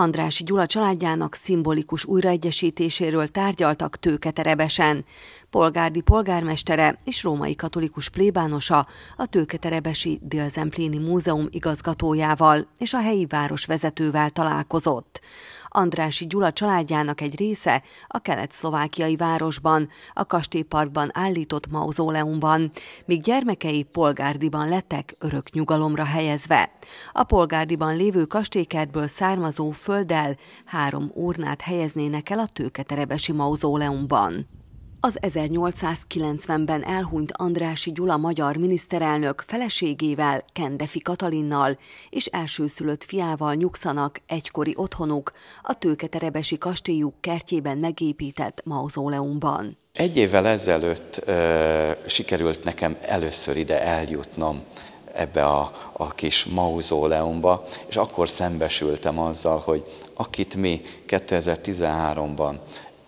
Andrási Gyula családjának szimbolikus újraegyesítéséről tárgyaltak tőketerebesen. Polgárdi polgármestere és római katolikus plébánosa a tőketerebesi Délzempléni Múzeum igazgatójával és a helyi városvezetővel találkozott. Andrási Gyula családjának egy része a kelet-szlovákiai városban, a kastélyparkban állított mauzóleumban, míg gyermekei polgárdiban lettek örök nyugalomra helyezve. A polgárdiban lévő kastélykertből származó földdel három urnát helyeznének el a tőketerebesi mauzóleumban. Az 1890-ben elhunyt Andrási Gyula magyar miniszterelnök feleségével, Kendefi Katalinnal és elsőszülött fiával nyugszanak egykori otthonuk a Tőketerebesi kastélyuk kertjében megépített mauzóleumban. Egy évvel ezelőtt ö, sikerült nekem először ide eljutnom ebbe a, a kis mauzóleumba, és akkor szembesültem azzal, hogy akit mi 2013-ban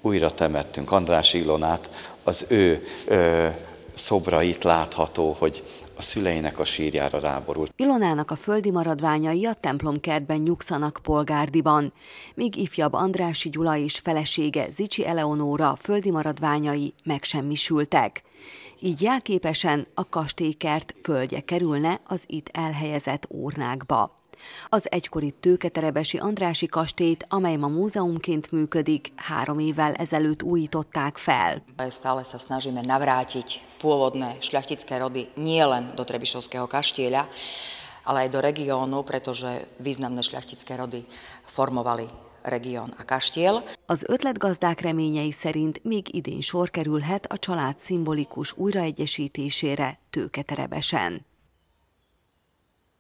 újra temettünk András Ilonát, az ő ö, szobrait látható, hogy a szüleinek a sírjára ráborult. Ilonának a földi maradványai a templomkertben nyugszanak polgárdiban, míg ifjabb Andrási Gyula és felesége Zicsi Eleonóra földi maradványai megsemmisültek. Így jelképesen a kastélykert földje kerülne az itt elhelyezett órnákba. Az egykori tőketerebesi Andrási kastélyt, amely ma múzeumként működik, három évvel ezelőtt újították fel. Stále sa snažíme navrátiť pôvodné šľachtické rody nielen do Trebišovského kaštieľa, ale aj do regiónu, pretože významné šľachtické rody formovali región a kastél. Az ötletgazdák reményei szerint még idén sor kerülhet a család szimbolikus újraegyesítésére tőketerebesen.